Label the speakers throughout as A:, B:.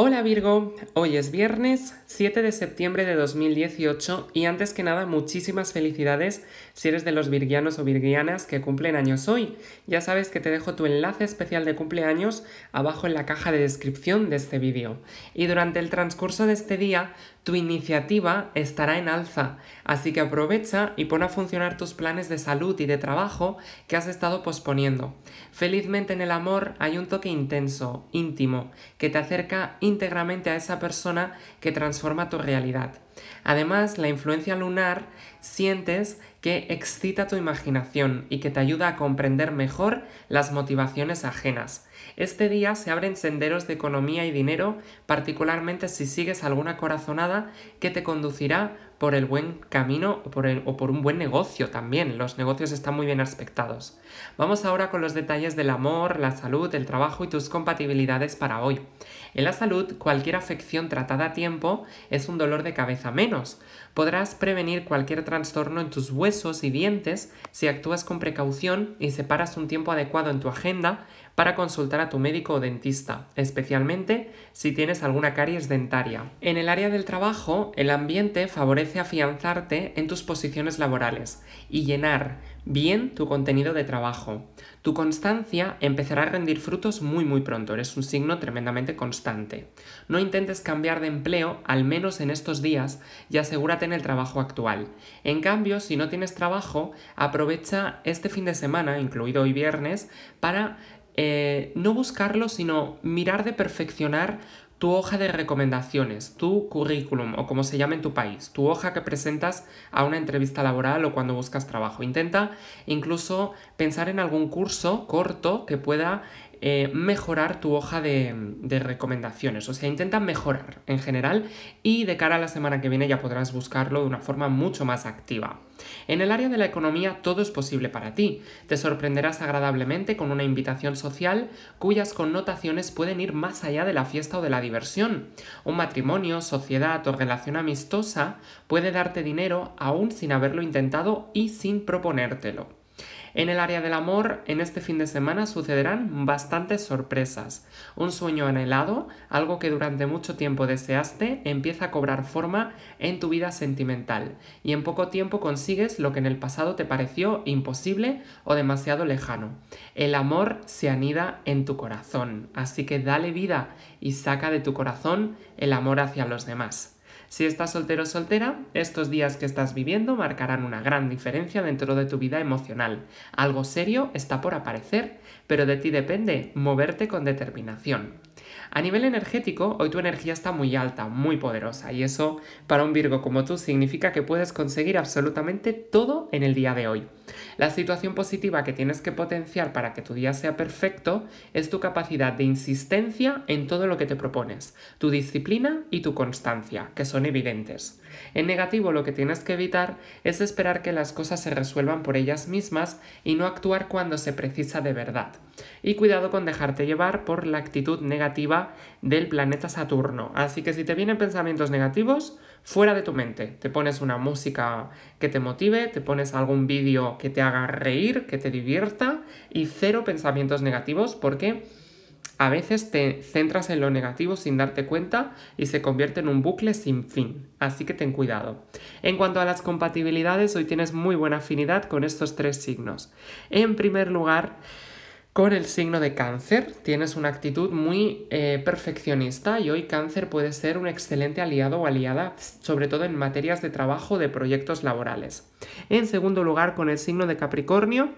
A: Hola Virgo, hoy es viernes 7 de septiembre de 2018 y antes que nada muchísimas felicidades si eres de los virgianos o virgianas que cumplen años hoy. Ya sabes que te dejo tu enlace especial de cumpleaños abajo en la caja de descripción de este vídeo. Y durante el transcurso de este día tu iniciativa estará en alza, así que aprovecha y pon a funcionar tus planes de salud y de trabajo que has estado posponiendo. Felizmente en el amor hay un toque intenso, íntimo, que te acerca íntegramente a esa persona que transforma tu realidad. Además, la influencia lunar sientes que excita tu imaginación y que te ayuda a comprender mejor las motivaciones ajenas. Este día se abren senderos de economía y dinero, particularmente si sigues alguna corazonada que te conducirá por el buen camino o por, un buen negocio también. Los negocios están muy bien aspectados. Vamos ahora con los detalles del amor, la salud, el trabajo y tus compatibilidades para hoy. En la salud, cualquier afección tratada a tiempo es un dolor de cabeza menos. Podrás prevenir cualquier trastorno en tus huesos y dientes si actúas con precaución y separas un tiempo adecuado en tu agenda para consultar a tu médico o dentista, especialmente si tienes alguna caries dentaria. En el área del trabajo, el ambiente favorece afianzarte en tus posiciones laborales y llenar bien tu contenido de trabajo. Tu constancia empezará a rendir frutos muy muy pronto, eres un signo tremendamente constante. No intentes cambiar de empleo, al menos en estos días, y asegúrate en el trabajo actual. En cambio, si no tienes trabajo, aprovecha este fin de semana, incluido hoy viernes, para eh, no buscarlo, sino mirar de perfeccionar tu hoja de recomendaciones, tu currículum o como se llame en tu país, tu hoja que presentas a una entrevista laboral o cuando buscas trabajo. Intenta incluso pensar en algún curso corto que pueda eh, mejorar tu hoja de, de, recomendaciones. O sea, intenta mejorar en general y de cara a la semana que viene ya podrás buscarlo de una forma mucho más activa. En el área de la economía todo es posible para ti. Te sorprenderás agradablemente con una invitación social cuyas connotaciones pueden ir más allá de la fiesta o de la diversión. Un matrimonio, sociedad o relación amistosa puede darte dinero aún sin haberlo intentado y sin proponértelo. En el área del amor, en este fin de semana sucederán bastantes sorpresas. Un sueño anhelado, algo que durante mucho tiempo deseaste, empieza a cobrar forma en tu vida sentimental y en poco tiempo consigues lo que en el pasado te pareció imposible o demasiado lejano. El amor se anida en tu corazón, así que dale vida y saca de tu corazón el amor hacia los demás. Si estás soltero o soltera, estos días que estás viviendo marcarán una gran diferencia dentro de tu vida emocional. Algo serio está por aparecer, pero de ti depende moverte con determinación. A nivel energético, hoy tu energía está muy alta, muy poderosa, y eso para un Virgo como tú significa que puedes conseguir absolutamente todo en el día de hoy. La situación positiva que tienes que potenciar para que tu día sea perfecto es tu capacidad de insistencia en todo lo que te propones, tu disciplina y tu constancia, que son evidentes. En negativo lo que tienes que evitar es esperar que las cosas se resuelvan por ellas mismas y no actuar cuando se precisa de verdad y cuidado con dejarte llevar por la actitud negativa del planeta Saturno. Así que si te vienen pensamientos negativos, fuera de tu mente. Te pones una música que te motive, te pones algún vídeo que te haga reír, que te divierta y cero pensamientos negativos porque a veces te centras en lo negativo sin darte cuenta y se convierte en un bucle sin fin, así que ten cuidado. En cuanto a las compatibilidades, hoy tienes muy buena afinidad con estos tres signos. En primer lugar, con el signo de cáncer. Tienes una actitud muy eh, perfeccionista y hoy cáncer puede ser un excelente aliado o aliada, sobre todo en materias de trabajo de proyectos laborales. En segundo lugar, con el signo de Capricornio,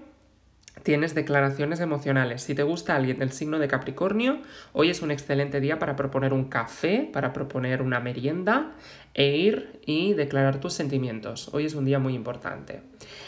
A: tienes declaraciones emocionales. Si te gusta alguien del signo de Capricornio, hoy es un excelente día para proponer un café, para proponer una merienda e ir y declarar tus sentimientos. Hoy es un día muy importante.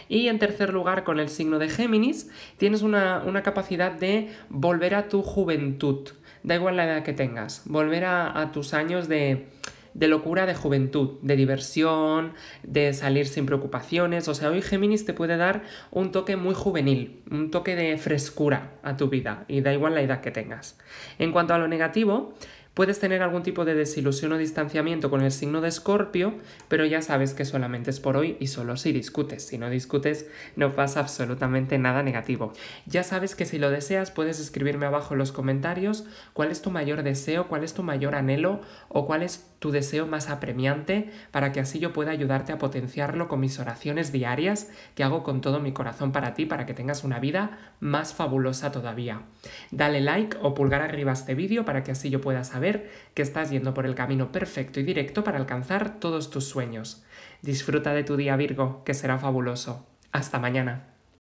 A: Y en tercer lugar, con el signo de Géminis, tienes una, capacidad de volver a tu juventud. Da igual la edad que tengas, volver a tus años de de locura de juventud, de diversión, de salir sin preocupaciones. O sea, hoy Géminis te puede dar un toque muy juvenil, un toque de frescura a tu vida, y da igual la edad que tengas. En cuanto a lo negativo, Puedes tener algún tipo de desilusión o distanciamiento con el signo de Escorpio, pero ya sabes que solamente es por hoy y solo si discutes. Si no discutes, no pasa absolutamente nada negativo. Ya sabes que si lo deseas, puedes escribirme abajo en los comentarios cuál es tu mayor deseo, cuál es tu mayor anhelo o cuál es tu deseo más apremiante para que así yo pueda ayudarte a potenciarlo con mis oraciones diarias que hago con todo mi corazón para ti para que tengas una vida más fabulosa todavía. Dale like o pulgar arriba a este vídeo para que así yo pueda saber que estás yendo por el camino perfecto y directo para alcanzar todos tus sueños. Disfruta de tu día Virgo, que será fabuloso. Hasta mañana.